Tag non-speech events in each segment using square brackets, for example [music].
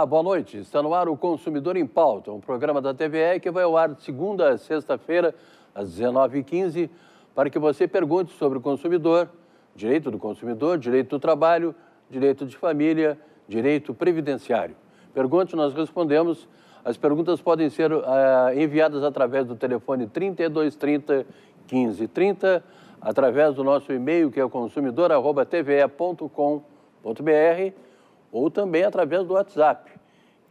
Olá, boa noite. Está no ar o Consumidor em Pauta, um programa da TVE que vai ao ar de segunda a sexta-feira, às 19h15, para que você pergunte sobre o consumidor, direito do consumidor, direito do trabalho, direito de família, direito previdenciário. Pergunte, nós respondemos. As perguntas podem ser uh, enviadas através do telefone 3230 1530, através do nosso e-mail que é consumidor.tve.com.br ou também através do WhatsApp,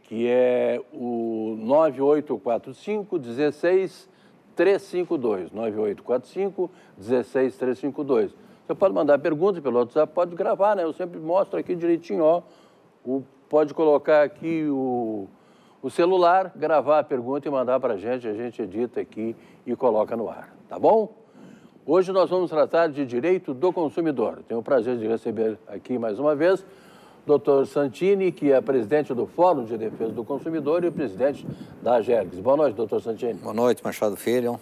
que é o 9845 16352. 9845 16352. Você pode mandar perguntas pelo WhatsApp, pode gravar, né? Eu sempre mostro aqui direitinho, ó, o, pode colocar aqui o, o celular, gravar a pergunta e mandar para a gente, a gente edita aqui e coloca no ar, tá bom? Hoje nós vamos tratar de direito do consumidor. Tenho o prazer de receber aqui mais uma vez Dr. Santini, que é presidente do Fórum de Defesa do Consumidor e presidente da GERGS. Boa noite, doutor Santini. Boa noite, Machado Filho.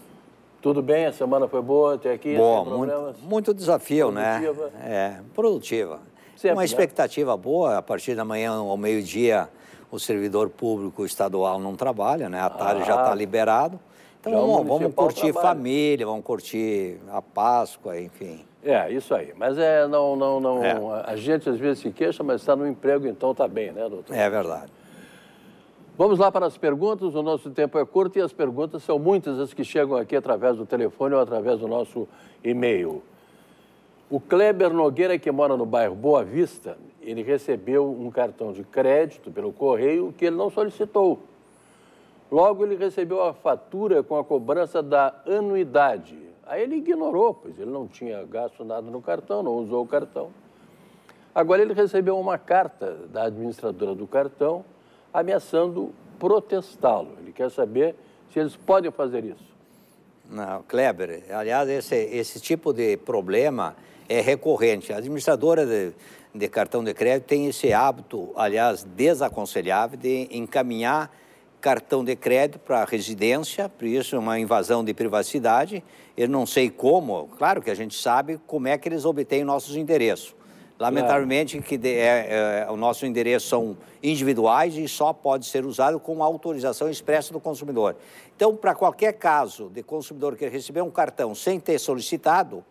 Tudo bem? A semana foi boa até aqui? Boa, muito, muito, desafio, né? produtiva. né? É, produtiva. Sempre, Uma né? expectativa né? boa, a partir da manhã ao meio-dia o servidor público estadual não trabalha, né? A tarde tá ah, já está liberado. Então vamos, vamos curtir trabalha. família, vamos curtir a Páscoa, enfim. É, isso aí. Mas é, não, não, não. É. A gente às vezes se queixa, mas está no emprego, então está bem, né, doutor? É verdade. Vamos lá para as perguntas. O nosso tempo é curto e as perguntas são muitas as que chegam aqui através do telefone ou através do nosso e-mail. O Kleber Nogueira, que mora no bairro Boa Vista, ele recebeu um cartão de crédito pelo correio que ele não solicitou. Logo, ele recebeu a fatura com a cobrança da anuidade. Aí ele ignorou, pois ele não tinha gasto nada no cartão, não usou o cartão. Agora ele recebeu uma carta da administradora do cartão ameaçando protestá-lo. Ele quer saber se eles podem fazer isso. Não, Kleber, aliás, esse, esse tipo de problema é recorrente. A administradora de, de cartão de crédito tem esse hábito, aliás, desaconselhável, de encaminhar cartão de crédito para residência, por isso uma invasão de privacidade. Eu não sei como, claro que a gente sabe como é que eles obtêm nossos endereços. Lamentavelmente claro. que de, é, é, o nosso endereço são individuais e só pode ser usado com autorização expressa do consumidor. Então, para qualquer caso de consumidor que receber um cartão sem ter solicitado,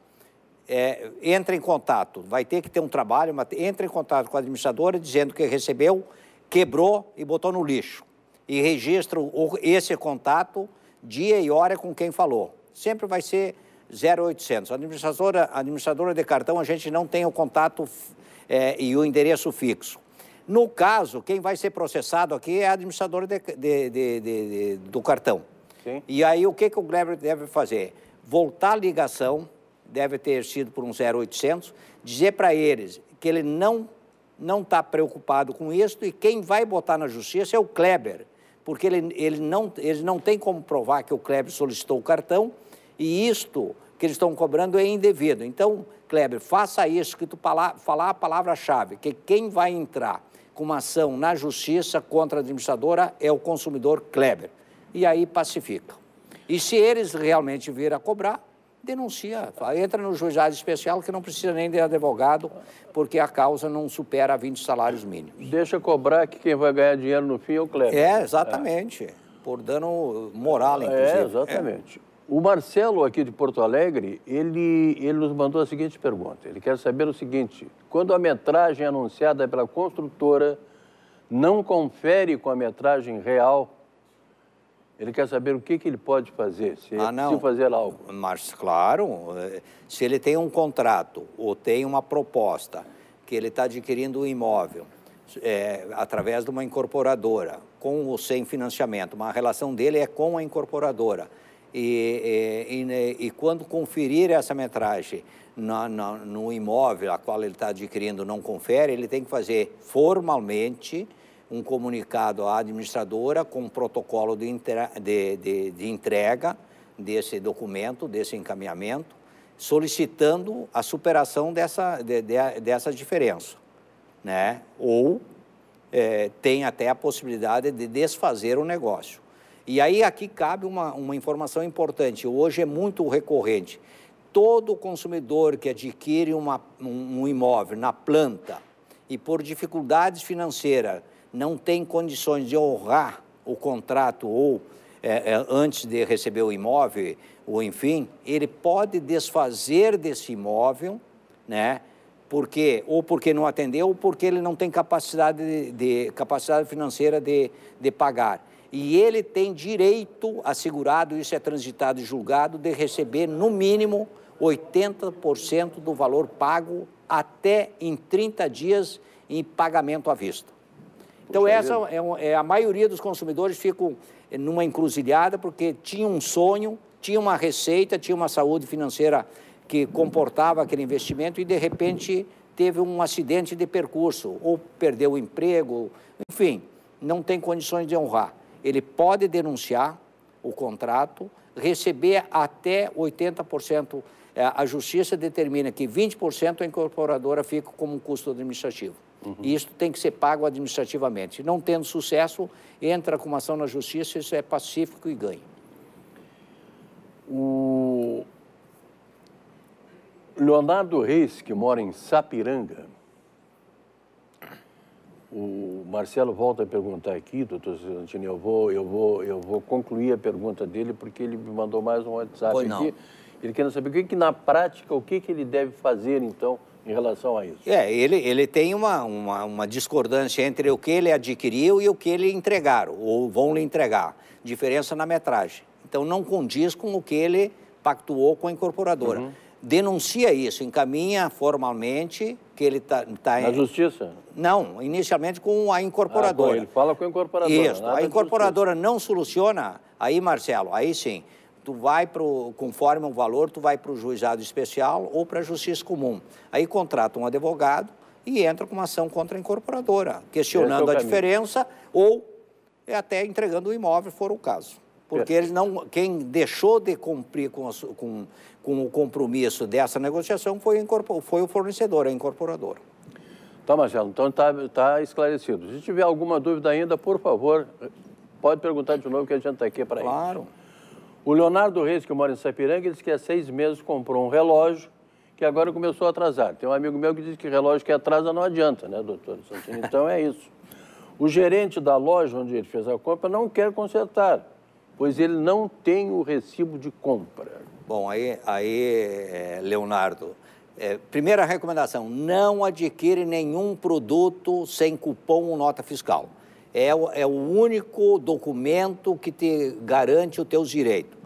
é, entra em contato, vai ter que ter um trabalho, entra em contato com a administradora dizendo que recebeu, quebrou e botou no lixo e registro esse contato, dia e hora com quem falou. Sempre vai ser 0800. A administradora, administradora de cartão, a gente não tem o contato é, e o endereço fixo. No caso, quem vai ser processado aqui é a administradora de, de, de, do cartão. Sim. E aí, o que, que o Gleber deve fazer? Voltar a ligação, deve ter sido por um 0800, dizer para eles que ele não não está preocupado com isso e quem vai botar na justiça é o Kleber porque ele, ele não, eles não têm como provar que o Kleber solicitou o cartão e isto que eles estão cobrando é indevido. Então, Kleber, faça isso, que tu falar, falar a palavra-chave, que quem vai entrar com uma ação na justiça contra a administradora é o consumidor Kleber. E aí pacifica. E se eles realmente virem a cobrar, denuncia, entra no juizado especial que não precisa nem de advogado, porque a causa não supera 20 salários mínimos. Deixa cobrar que quem vai ganhar dinheiro no fim é o Cleber. É, exatamente. É. Por dano moral, é, inclusive. É, exatamente. É. O Marcelo, aqui de Porto Alegre, ele, ele nos mandou a seguinte pergunta. Ele quer saber o seguinte: quando a metragem anunciada pela construtora não confere com a metragem real ele quer saber o que, que ele pode fazer, se é ah, não. fazer algo. Mas, claro, eh, se ele tem um contrato ou tem uma proposta que ele está adquirindo um imóvel é, através de uma incorporadora, com ou sem financiamento, uma relação dele é com a incorporadora. E, eh, e, e, né, e quando conferir essa metragem na, na, no imóvel a qual ele está adquirindo não confere, ele tem que fazer formalmente um comunicado à administradora com um protocolo de, de, de, de entrega desse documento, desse encaminhamento, solicitando a superação dessa, de, de, dessa diferença. Né? Ou é, tem até a possibilidade de desfazer o negócio. E aí aqui cabe uma, uma informação importante, hoje é muito recorrente. Todo consumidor que adquire uma, um, um imóvel na planta e por dificuldades financeiras não tem condições de honrar o contrato ou é, é, antes de receber o imóvel, ou enfim, ele pode desfazer desse imóvel, né? Porque, ou porque não atendeu, ou porque ele não tem capacidade, de, de capacidade financeira de, de pagar. E ele tem direito assegurado, isso é transitado e julgado, de receber no mínimo 80% do valor pago até em 30 dias em pagamento à vista. Então, essa é, é, a maioria dos consumidores ficam eh, numa encruzilhada porque tinha um sonho, tinha uma receita, tinha uma saúde financeira que comportava aquele investimento e, de repente, teve um acidente de percurso ou perdeu o emprego, enfim, não tem condições de honrar. Ele pode denunciar o contrato, receber até 80%. Eh, a justiça determina que 20% a incorporadora fica como custo administrativo. Uhum. E isto tem que ser pago administrativamente. Não tendo sucesso, entra com uma ação na justiça, isso é pacífico e ganha. O Leonardo Reis, que mora em Sapiranga, o Marcelo volta a perguntar aqui, doutor Santini, eu vou, eu, vou, eu vou concluir a pergunta dele, porque ele me mandou mais um WhatsApp pois aqui. Não. Ele quer saber o que, que, na prática, o que, que ele deve fazer, então, em relação a isso. É, ele, ele tem uma, uma, uma discordância entre o que ele adquiriu e o que ele entregaram, ou vão lhe entregar. Diferença na metragem. Então não condiz com o que ele pactuou com a incorporadora. Uhum. Denuncia isso, encaminha formalmente que ele está. Tá Na em... justiça? Não, inicialmente com a incorporadora. Ah, bom, ele fala com a incorporadora. Isso, a incorporadora não soluciona, aí, Marcelo, aí sim tu vai para conforme o valor, tu vai para o juizado especial ou para a justiça comum. Aí contrata um advogado e entra com uma ação contra é a incorporadora, questionando é a diferença ou é até entregando o imóvel, for o caso. Porque eles não, quem deixou de cumprir com, com, com o compromisso dessa negociação foi, foi o fornecedor, a incorporadora. Tá, Marcelo, então está tá esclarecido. Se tiver alguma dúvida ainda, por favor, pode perguntar de novo que a gente está aqui para isso. Claro. O Leonardo Reis, que mora em Sapiranga, disse que há seis meses comprou um relógio que agora começou a atrasar. Tem um amigo meu que diz que relógio que atrasa não adianta, né, doutor Santini? Então é isso. O gerente da loja onde ele fez a compra não quer consertar, pois ele não tem o recibo de compra. Bom, aí, aí é, Leonardo, é, primeira recomendação, não adquire nenhum produto sem cupom ou nota fiscal. É, é o único documento que te garante os teus direitos.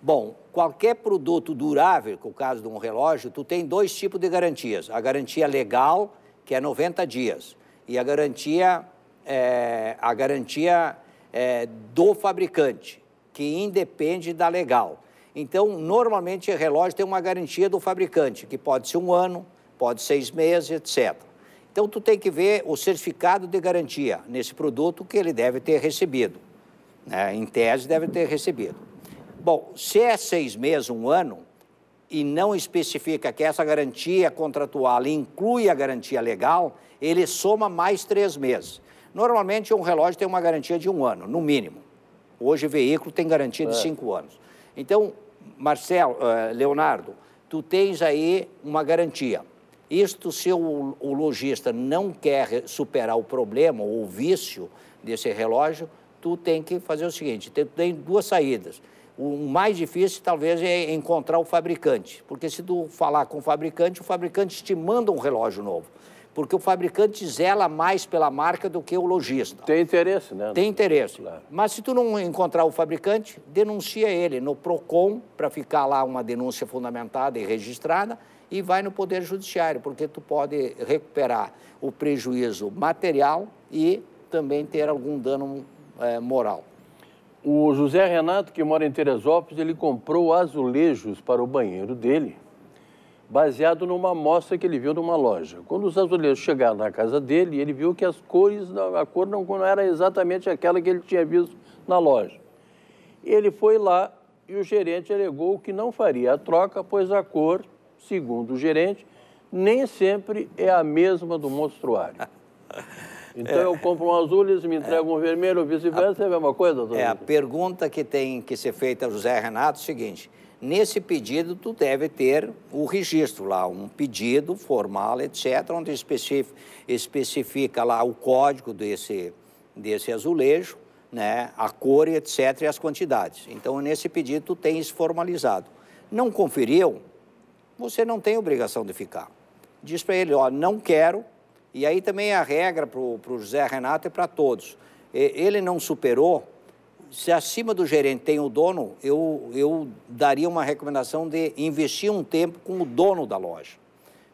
Bom, qualquer produto durável, que é o caso de um relógio, tu tem dois tipos de garantias. A garantia legal, que é 90 dias, e a garantia, é, a garantia é, do fabricante, que independe da legal. Então, normalmente, relógio tem uma garantia do fabricante, que pode ser um ano, pode ser seis meses, etc. Então, tu tem que ver o certificado de garantia nesse produto que ele deve ter recebido. Né? Em tese, deve ter recebido. Bom, se é seis meses, um ano, e não especifica que essa garantia contratual inclui a garantia legal, ele soma mais três meses. Normalmente, um relógio tem uma garantia de um ano, no mínimo. Hoje, veículo tem garantia é. de cinco anos. Então, Marcelo, uh, Leonardo, tu tens aí uma garantia. Isto, se o, o lojista não quer superar o problema ou o vício desse relógio, tu tem que fazer o seguinte: tu tem duas saídas o mais difícil, talvez, é encontrar o fabricante, porque se tu falar com o fabricante, o fabricante te manda um relógio novo. Porque o fabricante zela mais pela marca do que o lojista. Tem interesse, né? Tem interesse. Claro. Mas se tu não encontrar o fabricante, denuncia ele no PROCON, para ficar lá uma denúncia fundamentada e registrada, e vai no Poder Judiciário, porque tu pode recuperar o prejuízo material e também ter algum dano é, moral. O José Renato, que mora em Teresópolis, ele comprou azulejos para o banheiro dele, baseado numa amostra que ele viu numa loja. Quando os azulejos chegaram na casa dele, ele viu que as cores, a cor não, não era exatamente aquela que ele tinha visto na loja. Ele foi lá e o gerente alegou que não faria a troca, pois a cor, segundo o gerente, nem sempre é a mesma do monstruário. [laughs] Então é, eu compro um azul, eles me entregam é, um vermelho, vice-versa, é a mesma coisa, doutor? É, a pergunta que tem que ser feita ao José Renato é o seguinte, nesse pedido tu deve ter o registro lá, um pedido formal, etc., onde especifica, especifica lá o código desse, desse azulejo, né, a cor, etc., e as quantidades. Então, nesse pedido, tu tem isso formalizado. Não conferiu, você não tem obrigação de ficar. Diz para ele, ó, não quero, e aí também a regra para o José Renato e para todos. Ele não superou. Se acima do gerente tem o dono, eu, eu daria uma recomendação de investir um tempo com o dono da loja.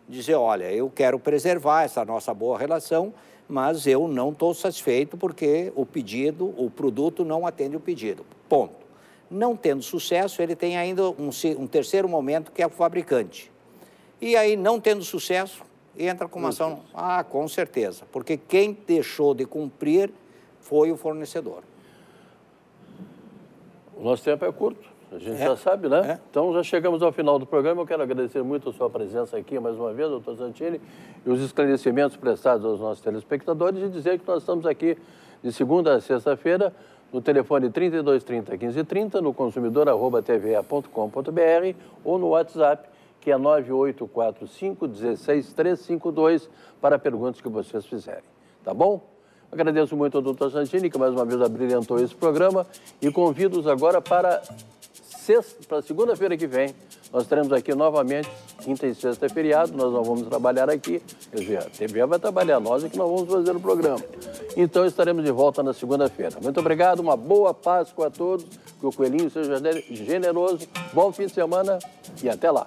Dizer, olha, eu quero preservar essa nossa boa relação, mas eu não estou satisfeito porque o pedido, o produto não atende o pedido. Ponto. Não tendo sucesso, ele tem ainda um, um terceiro momento que é o fabricante. E aí, não tendo sucesso, entra com uma ação. Ah, com certeza. Porque quem deixou de cumprir foi o fornecedor. O nosso tempo é curto. A gente é. já sabe, né? É. Então já chegamos ao final do programa. Eu quero agradecer muito a sua presença aqui mais uma vez, doutor Santini, e os esclarecimentos prestados aos nossos telespectadores e dizer que nós estamos aqui de segunda a sexta-feira no telefone 3230 1530, no consumidor@tva.com.br ou no WhatsApp que é 9845-16352, para perguntas que vocês fizerem. Tá bom? Agradeço muito ao doutor Santini, que mais uma vez abrilhantou esse programa, e convido-os agora para, para segunda-feira que vem. Nós teremos aqui novamente, quinta e sexta é feriado, nós não vamos trabalhar aqui. Quer dizer, a TV vai trabalhar, nós é que não vamos fazer o programa. Então estaremos de volta na segunda-feira. Muito obrigado, uma boa Páscoa a todos, que o coelhinho seja generoso, bom fim de semana e até lá.